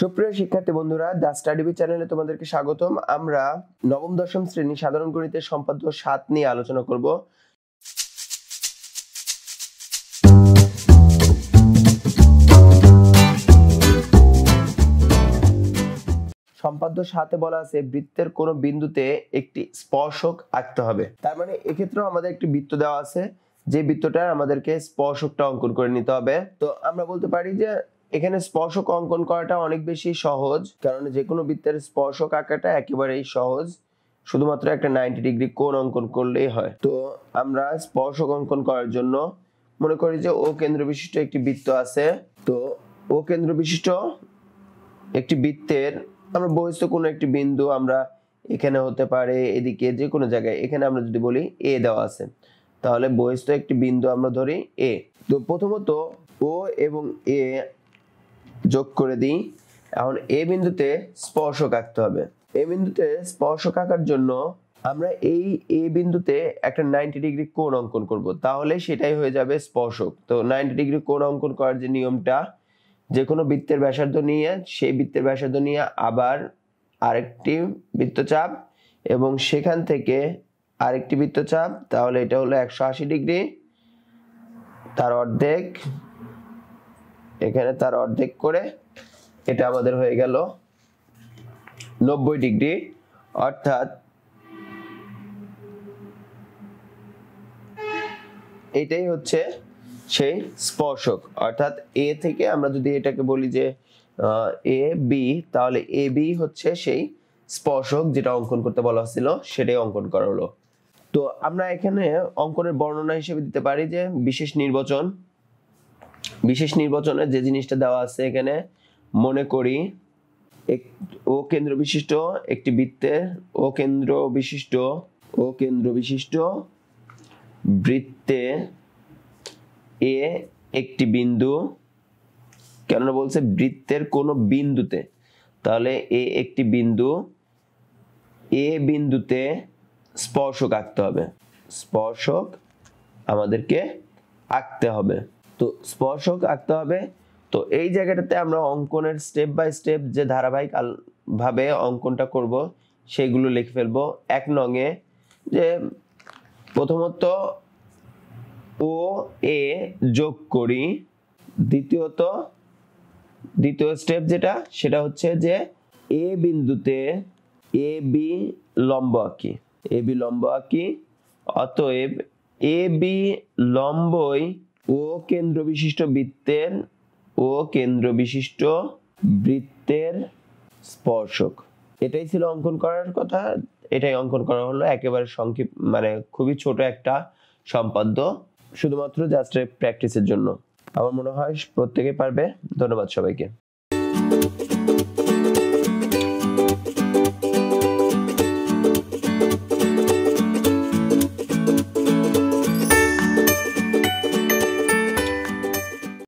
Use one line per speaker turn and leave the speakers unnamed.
সুপ্রিয় শিক্ষার্থী বন্ধুরা দ্য স্টাডিবি চ্যানেলে তোমাদেরকে স্বাগতম আমরা নবম দশম শ্রেণী সাধারণ গণিতের সম্পাদ্য সাত নিয়ে আলোচনা করব সম্পাদ্য সাথে বলা আছে বৃত্তের কোন বিন্দুতে একটি স্পর্শক আঁকতে হবে তার মানে এক্ষেত্রেও আমাদের একটি বৃত্ত দেওয়া আছে যে বৃত্তটা আমাদেরকে স্পর্শকটা অঙ্কন করে নিতে হবে তো আমরা বলতে পারি যে এখানে স্পর্শক অঙ্কন করাটা অনেক বেশি সহজ কারণ যে কোনো বৃত্তের স্পর্শক আঁকাটা একেবারেই সহজ শুধুমাত্র একটা নাইনটি ডিগ্রি কোণ অঙ্কন করলেই হয় তো আমরা স্পর্শক অঙ্কন করার জন্য মনে করি যে ও কেন্দ্র বিশিষ্ট একটি বৃত্ত আছে তো ও কেন্দ্র বিশিষ্ট একটি বৃত্তের আমরা বহিস্থ কোনো একটি বিন্দু আমরা এখানে হতে পারে এদিকে যে কোনো জায়গায় এখানে আমরা যদি বলি এ দেওয়া আছে তাহলে বহিস্থ একটি বিন্দু আমরা ধরি এ তো প্রথমত ও এবং এ যোগ করে দিই এখন এ বিন্দুতে স্পর্শক আঁকতে হবে এ বিন্দুতে স্পর্শক আঁকার জন্য আমরা এই এ বিন্দুতে একটা নাইনটি ডিগ্রি কোণ অঙ্কন করব তাহলে সেটাই হয়ে যাবে স্পর্শক তো নাইনটি ডিগ্রি কোণ অঙ্কন করার যে নিয়মটা যে কোনো বৃত্তের ব্যাসার্ধ নিয়ে সেই বৃত্তের ব্যাসার্ধ নিয়ে আবার আরেকটি বৃত্তচাপ এবং সেখান থেকে আরেকটি বৃত্তচাপ তাহলে এটা হলো একশো আশি ডিগ্রি তার অর্ধেক এখানে তার অর্ধেক করে এটা আমাদের হয়ে গেল নব্বই ডিগ্রি অর্থাৎ এটাই হচ্ছে সেই স্পর্শক অর্থাৎ এ থেকে আমরা যদি এটাকে বলি যে এ বি তাহলে এ বি হচ্ছে সেই স্পর্শক যেটা অঙ্কন করতে বলা হয়েছিল সেটাই অঙ্কন করা হলো তো আমরা এখানে অঙ্কনের বর্ণনা হিসেবে দিতে পারি যে বিশেষ নির্বাচন বিশেষ নির্বাচনে যে জিনিসটা দেওয়া আছে এখানে মনে করি ও কেন্দ্র বিশিষ্ট একটি বৃত্তের ও কেন্দ্র বিশিষ্ট ও কেন্দ্র বিশিষ্ট বৃত্তে এ একটি বিন্দু কেননা বলছে বৃত্তের কোনো বিন্দুতে তাহলে এ একটি বিন্দু এ বিন্দুতে স্পর্শক আঁকতে হবে স্পর্শক আমাদেরকে আঁকতে হবে তো স্পর্শক আঁকতে হবে তো এই জায়গাটাতে আমরা অঙ্কনের স্টেপ বাই স্টেপ যে ধারাবাহিক ভাবে অঙ্কনটা করব সেগুলো লিখে ফেলবো এক নঙে যে প্রথমত ও এ যোগ করি দ্বিতীয়ত দ্বিতীয় স্টেপ যেটা সেটা হচ্ছে যে এ বিন্দুতে এ বি লম্ব আঁকি এ বি লম্ব আঁকি অতএব এ বি লম্বই ও কেন্দ্র বিশিষ্ট বৃত্তের ও কেন্দ্র বিশিষ্ট বৃত্তের স্পর্শক এটাই ছিল অঙ্কন করার কথা এটাই অঙ্কন করা হলো একেবারে সংক্ষিপ্ত মানে খুবই ছোট একটা সম্পাদ্য শুধুমাত্র জাস্ট প্র্যাকটিসের জন্য আমার মনে হয় প্রত্যেকে পারবে ধন্যবাদ সবাইকে